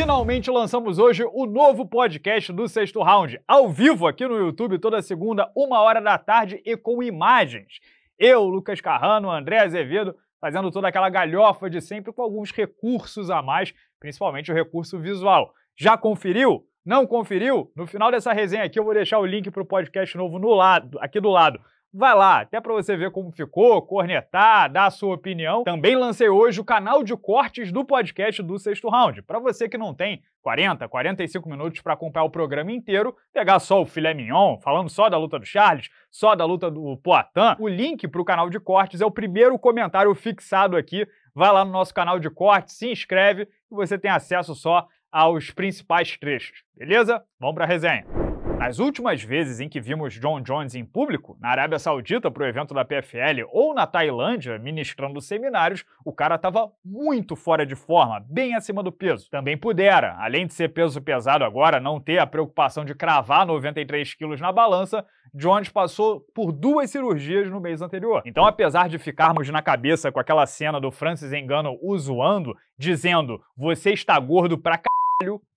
Finalmente lançamos hoje o novo podcast do Sexto Round, ao vivo aqui no YouTube, toda segunda, uma hora da tarde e com imagens. Eu, Lucas Carrano, André Azevedo, fazendo toda aquela galhofa de sempre com alguns recursos a mais, principalmente o recurso visual. Já conferiu? Não conferiu? No final dessa resenha aqui eu vou deixar o link para o podcast novo no lado, aqui do lado. Vai lá, até para você ver como ficou, cornetar, dar a sua opinião. Também lancei hoje o canal de cortes do podcast do Sexto Round. Para você que não tem 40, 45 minutos para acompanhar o programa inteiro, pegar só o filé mignon, falando só da luta do Charles, só da luta do Poitin, o link para o canal de cortes é o primeiro comentário fixado aqui. Vai lá no nosso canal de cortes, se inscreve e você tem acesso só aos principais trechos. Beleza? Vamos para a resenha. Nas últimas vezes em que vimos John Jones em público, na Arábia Saudita para o evento da PFL ou na Tailândia ministrando seminários, o cara estava muito fora de forma, bem acima do peso. Também pudera, além de ser peso pesado agora, não ter a preocupação de cravar 93 quilos na balança, Jones passou por duas cirurgias no mês anterior. Então, apesar de ficarmos na cabeça com aquela cena do Francis Engano o zoando, dizendo você está gordo pra c***",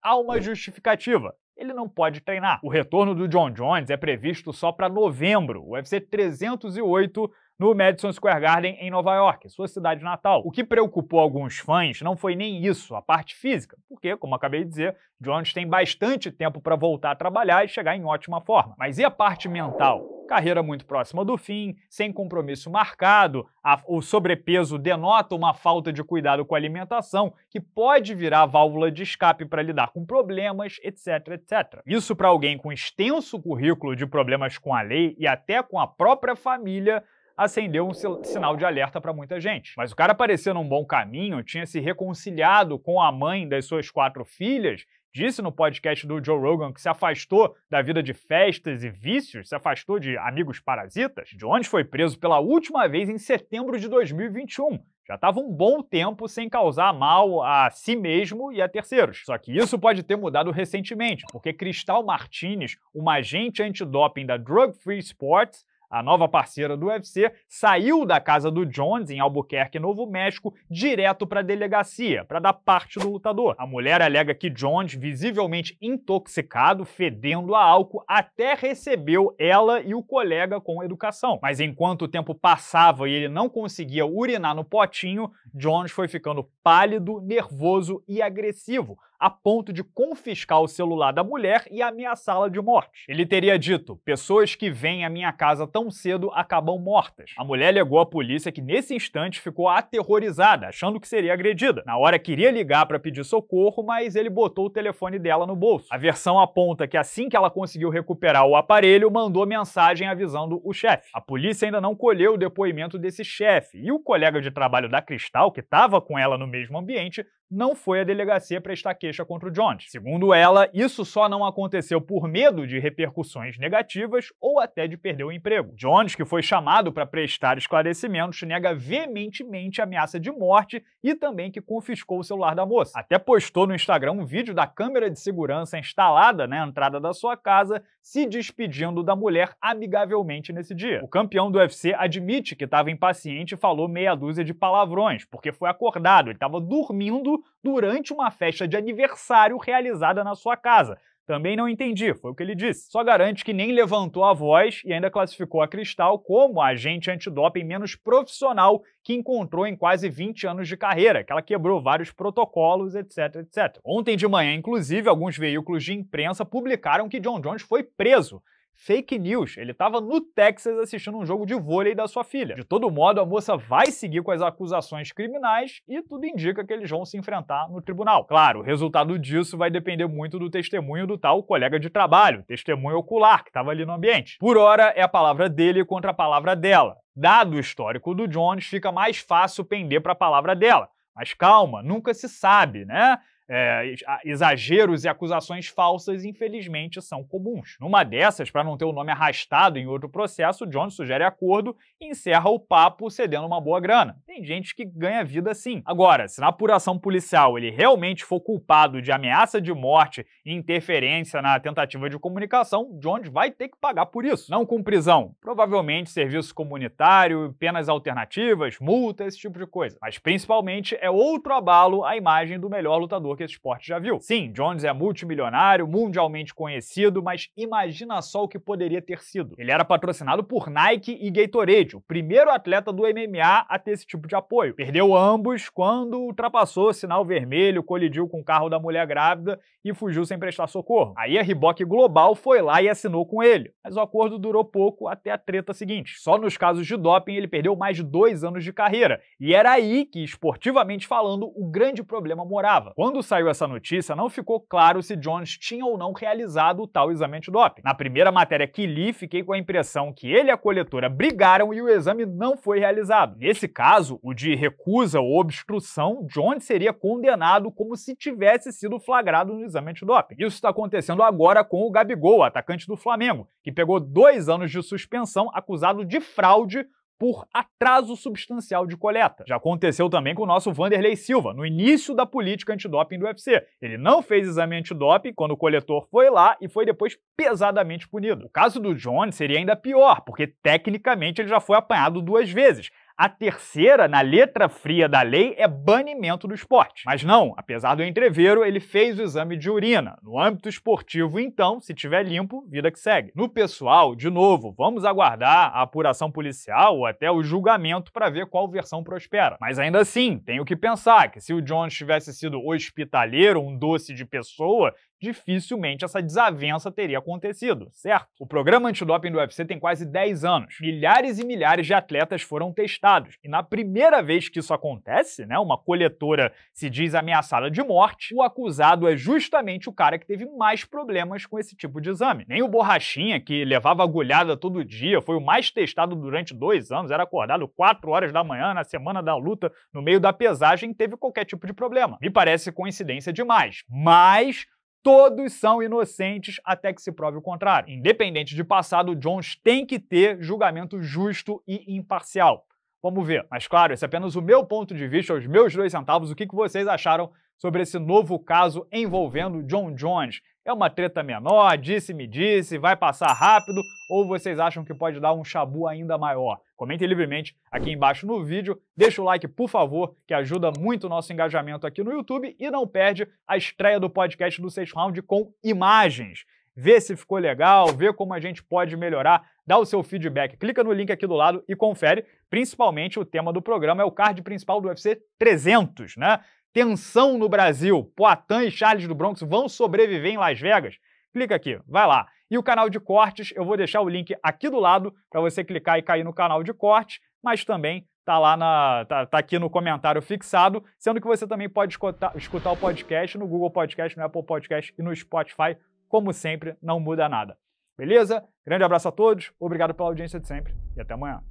há uma justificativa ele não pode treinar. O retorno do John Jones é previsto só para novembro. O UFC 308 é no Madison Square Garden em Nova York, sua cidade natal. O que preocupou alguns fãs não foi nem isso, a parte física, porque, como acabei de dizer, Jones tem bastante tempo para voltar a trabalhar e chegar em ótima forma. Mas e a parte mental? Carreira muito próxima do fim, sem compromisso marcado, a, o sobrepeso denota uma falta de cuidado com a alimentação, que pode virar válvula de escape para lidar com problemas, etc, etc. Isso para alguém com extenso currículo de problemas com a lei e até com a própria família acendeu um sinal de alerta para muita gente. Mas o cara apareceu num bom caminho, tinha se reconciliado com a mãe das suas quatro filhas, disse no podcast do Joe Rogan que se afastou da vida de festas e vícios, se afastou de amigos parasitas. Jones foi preso pela última vez em setembro de 2021. Já estava um bom tempo sem causar mal a si mesmo e a terceiros. Só que isso pode ter mudado recentemente, porque Cristal Martinez, uma agente antidoping da Drug Free Sports, a nova parceira do UFC, saiu da casa do Jones, em Albuquerque, Novo México, direto para a delegacia, para dar parte do lutador. A mulher alega que Jones, visivelmente intoxicado, fedendo a álcool, até recebeu ela e o colega com educação. Mas enquanto o tempo passava e ele não conseguia urinar no potinho, Jones foi ficando pálido, nervoso e agressivo a ponto de confiscar o celular da mulher e ameaçá-la de morte. Ele teria dito: pessoas que vêm à minha casa tão cedo acabam mortas. A mulher ligou à polícia que nesse instante ficou aterrorizada, achando que seria agredida. Na hora queria ligar para pedir socorro, mas ele botou o telefone dela no bolso. A versão aponta que assim que ela conseguiu recuperar o aparelho, mandou mensagem avisando o chefe. A polícia ainda não colheu o depoimento desse chefe e o colega de trabalho da Cristal, que estava com ela no mesmo ambiente, não foi à delegacia prestar queixa contra o Jones. Segundo ela, isso só não aconteceu por medo de repercussões negativas ou até de perder o emprego. Jones, que foi chamado para prestar esclarecimentos, nega veementemente a ameaça de morte e também que confiscou o celular da moça. Até postou no Instagram um vídeo da câmera de segurança instalada na né, entrada da sua casa se despedindo da mulher amigavelmente nesse dia. O campeão do UFC admite que estava impaciente e falou meia dúzia de palavrões, porque foi acordado, ele estava dormindo durante uma festa de aniversário realizada na sua casa. Também não entendi, foi o que ele disse. Só garante que nem levantou a voz e ainda classificou a Cristal como a agente antidoping menos profissional que encontrou em quase 20 anos de carreira, que ela quebrou vários protocolos, etc, etc. Ontem de manhã, inclusive, alguns veículos de imprensa publicaram que John Jones foi preso fake news. Ele estava no Texas assistindo um jogo de vôlei da sua filha. De todo modo, a moça vai seguir com as acusações criminais e tudo indica que eles vão se enfrentar no tribunal. Claro, o resultado disso vai depender muito do testemunho do tal colega de trabalho, testemunho ocular que estava ali no ambiente. Por hora, é a palavra dele contra a palavra dela. Dado o histórico do Jones, fica mais fácil pender para a palavra dela. Mas calma, nunca se sabe, né? é, exageros e acusações falsas, infelizmente, são comuns. Numa dessas, para não ter o nome arrastado em outro processo, Jones sugere acordo e encerra o papo cedendo uma boa grana. Tem gente que ganha vida assim. Agora, se na apuração policial ele realmente for culpado de ameaça de morte e interferência na tentativa de comunicação, Jones vai ter que pagar por isso. Não com prisão, provavelmente serviço comunitário, penas alternativas, multa, esse tipo de coisa. Mas principalmente é outro abalo à imagem do melhor lutador que esse esporte já viu. Sim, Jones é multimilionário, mundialmente conhecido, mas imagina só o que poderia ter sido. Ele era patrocinado por Nike e Gatorade, o primeiro atleta do MMA a ter esse tipo de apoio. Perdeu ambos quando ultrapassou o sinal vermelho, colidiu com o carro da mulher grávida e fugiu sem prestar socorro. Aí a Reebok Global foi lá e assinou com ele, mas o acordo durou pouco até a treta seguinte. Só nos casos de doping ele perdeu mais de dois anos de carreira, e era aí que, esportivamente falando, o grande problema morava. Quando saiu essa notícia, não ficou claro se Jones tinha ou não realizado o tal exame antidoping. Na primeira matéria que li, fiquei com a impressão que ele e a coletora brigaram e o exame não foi realizado. Nesse caso, o de recusa ou obstrução, Jones seria condenado como se tivesse sido flagrado no exame antidoping. Isso está acontecendo agora com o Gabigol, atacante do Flamengo, que pegou dois anos de suspensão acusado de fraude por atraso substancial de coleta. Já aconteceu também com o nosso Vanderlei Silva, no início da política antidoping do UFC. Ele não fez exame antidoping quando o coletor foi lá e foi depois pesadamente punido. O caso do Jones seria ainda pior, porque tecnicamente ele já foi apanhado duas vezes. A terceira, na letra fria da lei, é banimento do esporte. Mas não, apesar do entreveiro, ele fez o exame de urina. No âmbito esportivo, então, se tiver limpo, vida que segue. No pessoal, de novo, vamos aguardar a apuração policial ou até o julgamento para ver qual versão prospera. Mas ainda assim, tenho que pensar que se o Jones tivesse sido hospitaleiro, um doce de pessoa, dificilmente essa desavença teria acontecido, certo? O programa antidoping do UFC tem quase 10 anos. Milhares e milhares de atletas foram testados. E na primeira vez que isso acontece, né, uma coletora se diz ameaçada de morte, o acusado é justamente o cara que teve mais problemas com esse tipo de exame. Nem o Borrachinha, que levava agulhada todo dia, foi o mais testado durante dois anos, era acordado 4 horas da manhã na semana da luta, no meio da pesagem, teve qualquer tipo de problema. Me parece coincidência demais. Mas todos são inocentes até que se prove o contrário. Independente de passado, Jones tem que ter julgamento justo e imparcial. Vamos ver. Mas claro, esse é apenas o meu ponto de vista, os meus dois centavos. O que vocês acharam sobre esse novo caso envolvendo John Jones? É uma treta menor, disse-me disse, vai passar rápido ou vocês acham que pode dar um chabu ainda maior? Comentem livremente aqui embaixo no vídeo, deixa o like por favor, que ajuda muito o nosso engajamento aqui no YouTube e não perde a estreia do podcast do 6 Round com imagens vê se ficou legal, vê como a gente pode melhorar, dá o seu feedback. Clica no link aqui do lado e confere. Principalmente o tema do programa é o card principal do UFC 300, né? Tensão no Brasil. Poitin e Charles do Bronx vão sobreviver em Las Vegas? Clica aqui, vai lá. E o canal de cortes, eu vou deixar o link aqui do lado para você clicar e cair no canal de cortes, mas também tá lá na tá, tá, aqui no comentário fixado, sendo que você também pode escutar, escutar o podcast no Google Podcast, no Apple Podcast e no Spotify, como sempre, não muda nada. Beleza? Grande abraço a todos, obrigado pela audiência de sempre e até amanhã.